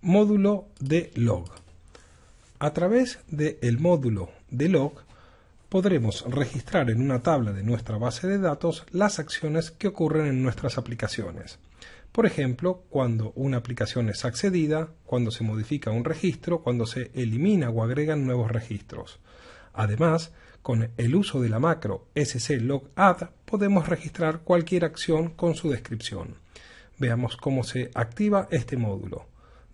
módulo de log. A través del módulo de log podremos registrar en una tabla de nuestra base de datos las acciones que ocurren en nuestras aplicaciones. Por ejemplo, cuando una aplicación es accedida, cuando se modifica un registro, cuando se elimina o agregan nuevos registros. Además, con el uso de la macro Add podemos registrar cualquier acción con su descripción. Veamos cómo se activa este módulo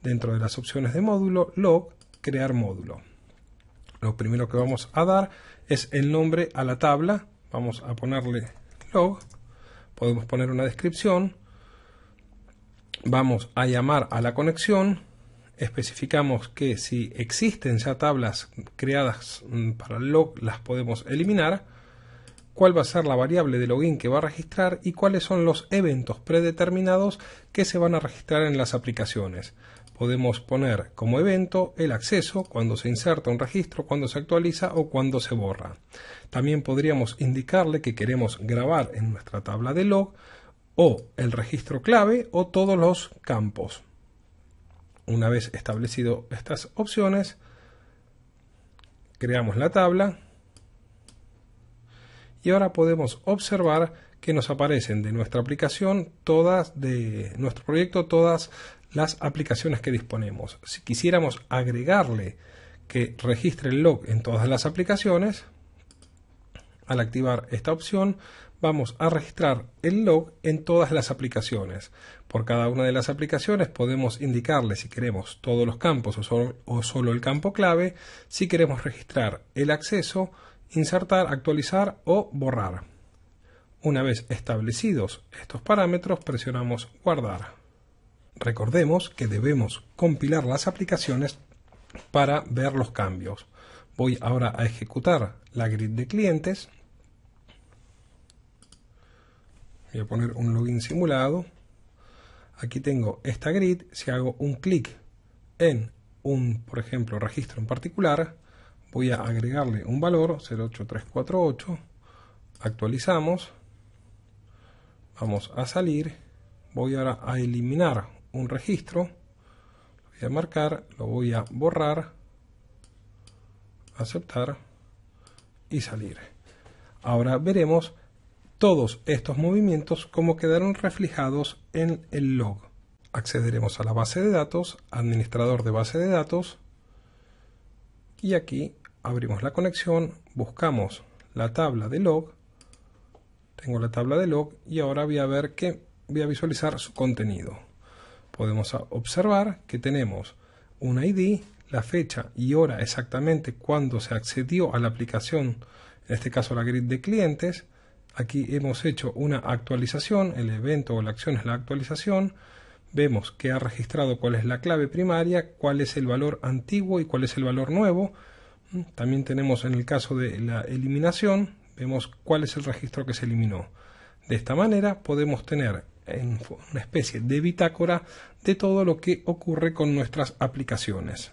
dentro de las opciones de módulo, log, crear módulo. Lo primero que vamos a dar es el nombre a la tabla, vamos a ponerle log, podemos poner una descripción, vamos a llamar a la conexión, especificamos que si existen ya tablas creadas mm, para log las podemos eliminar, cuál va a ser la variable de login que va a registrar y cuáles son los eventos predeterminados que se van a registrar en las aplicaciones podemos poner como evento el acceso, cuando se inserta un registro, cuando se actualiza o cuando se borra. También podríamos indicarle que queremos grabar en nuestra tabla de log o el registro clave o todos los campos. Una vez establecido estas opciones, creamos la tabla y ahora podemos observar que nos aparecen de nuestra aplicación todas de nuestro proyecto todas las aplicaciones que disponemos. Si quisiéramos agregarle que registre el log en todas las aplicaciones, al activar esta opción vamos a registrar el log en todas las aplicaciones. Por cada una de las aplicaciones podemos indicarle si queremos todos los campos o solo, el campo clave, si queremos registrar el acceso, insertar, actualizar o borrar. Una vez establecidos estos parámetros presionamos guardar. Recordemos que debemos compilar las aplicaciones para ver los cambios. Voy ahora a ejecutar la grid de clientes. Voy a poner un login simulado. Aquí tengo esta grid. Si hago un clic en un, por ejemplo, registro en particular, voy a agregarle un valor 08348. Actualizamos. Vamos a salir. Voy ahora a eliminar un registro, voy a marcar, lo voy a borrar, aceptar y salir. Ahora veremos todos estos movimientos como quedaron reflejados en el log. Accederemos a la base de datos, administrador de base de datos, y aquí abrimos la conexión, buscamos la tabla de log, tengo la tabla de log y ahora voy a ver que voy a visualizar su contenido podemos observar que tenemos un ID, la fecha y hora exactamente cuando se accedió a la aplicación, en este caso la grid de clientes. Aquí hemos hecho una actualización, el evento o la acción es la actualización. Vemos que ha registrado cuál es la clave primaria, cuál es el valor antiguo y cuál es el valor nuevo. Mm, también tenemos en el caso de la eliminación, vemos cuál es el registro que se eliminó. De esta manera podemos tener una especie de bitácora de todo lo que ocurre con nuestras aplicaciones.